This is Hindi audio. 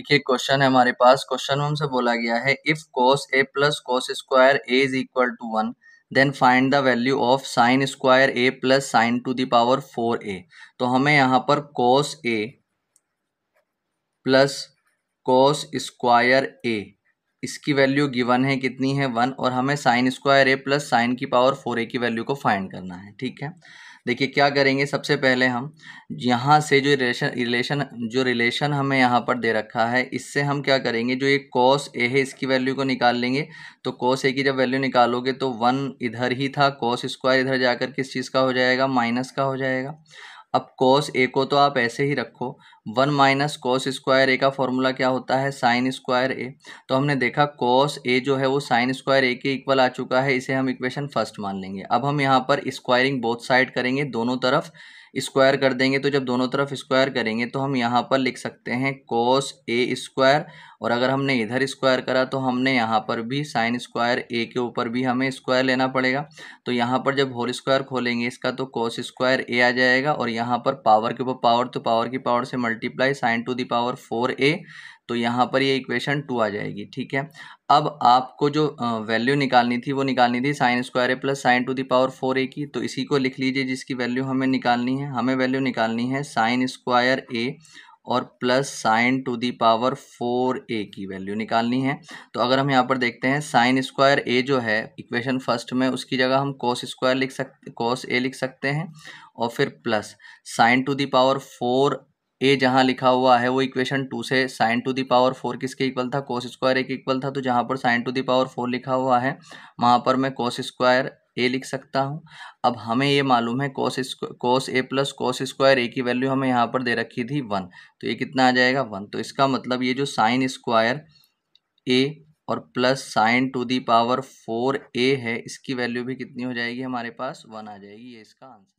देखिए क्वेश्चन है हमारे पास क्वेश्चन में हमसे बोला गया है if cos A plus cos square A is equal to one then find the value of sine square A plus sine to the power four A तो हमें यहाँ पर कोस ए प्लस कोस स्क्वायर ए इसकी वैल्यू गिवन है कितनी है वन और हमें sine square A plus sine की पावर फोर ए की वैल्यू को फाइंड करना है ठीक है देखिए क्या करेंगे सबसे पहले हम यहाँ से जो रिलेशन रिलेशन जो रिलेशन हमें यहाँ पर दे रखा है इससे हम क्या करेंगे जो ये कॉस ए है इसकी वैल्यू को निकाल लेंगे तो कॉस ए की जब वैल्यू निकालोगे तो वन इधर ही था कॉस स्क्वायर इधर जाकर किस चीज़ का हो जाएगा माइनस का हो जाएगा अब कॉस ए को तो आप ऐसे ही रखो one minus cos square A का फॉर्मूला क्या होता है साइन स्क्वायर ए तो हमने देखा कॉस ए जो है वो साइन स्क्वायर ए के इक्वल आ चुका है इसे हम इक्वेशन फर्स्ट मान लेंगे अब हम यहाँ पर स्क्वायरिंग बोथ साइड करेंगे दोनों तरफ स्क्वायर कर देंगे तो जब दोनों तरफ स्क्वायर करेंगे तो हम यहाँ पर लिख सकते हैं कॉस ए स्क्वायर और अगर हमने इधर स्क्वायर करा तो हमने यहाँ पर भी साइन स्क्वायर ए के ऊपर भी हमें स्क्वायर लेना पड़ेगा तो यहाँ पर जब होल स्क्वायर खोलेंगे इसका तो कॉस स्क्वायर ए आ जाएगा और यहाँ पर पावर के ऊपर पावर तो पावर की पावर से multi multiply sine to the power four A तो यहाँ पर ये इक्वेशन टू आ जाएगी ठीक है अब आपको जो वैल्यू निकालनी थी वो निकालनी थी sine square A plus sine to the power four A की तो इसी को लिख लीजिए जिसकी वैल्यू हमें निकालनी है हमें वैल्यू निकालनी है साइन स्क्वायर ए और plus sine to the power four A की वैल्यू निकालनी है तो अगर हम यहाँ पर देखते हैं साइन स्क्वायर ए जो है इक्वेशन फर्स्ट में उसकी जगह हम कॉस स्क्वायर लिख सकते कॉस ए लिख सकते हैं और फिर plus sine to the power four A जहाँ लिखा हुआ है वो इक्वेशन टू से sine to the power four किसके इक्वल था कोस स्क्वायर ए के इक्वल था तो जहाँ पर sine to the power four लिखा हुआ है वहाँ पर मैं कोस स्क्वायर ए लिख सकता हूँ अब हमें ये मालूम है कोस कोस ए प्लस कोस स्क्वायर ए की वैल्यू हमें यहाँ पर दे रखी थी वन तो ये कितना आ जाएगा वन तो इसका मतलब ये जो साइन स्क्वायर ए और plus sine to the power four A है इसकी वैल्यू भी कितनी हो जाएगी हमारे पास वन आ जाएगी ये इसका आंसर